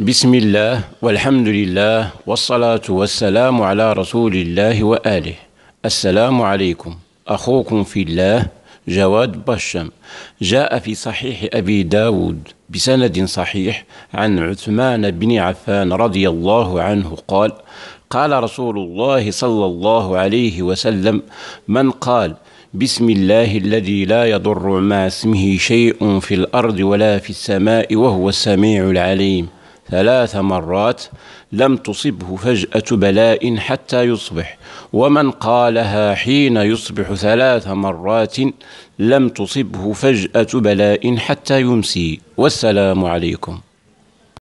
بسم الله والحمد لله والصلاة والسلام على رسول الله وآله السلام عليكم أخوكم في الله جواد بشم جاء في صحيح أبي داود بسند صحيح عن عثمان بن عفان رضي الله عنه قال قال رسول الله صلى الله عليه وسلم من قال بسم الله الذي لا يضر مع اسمه شيء في الأرض ولا في السماء وهو السميع العليم ثلاث مرات لم تصبه فجأة بلاء حتى يصبح ومن قالها حين يصبح ثلاث مرات لم تصبه فجأة بلاء حتى يمسي والسلام عليكم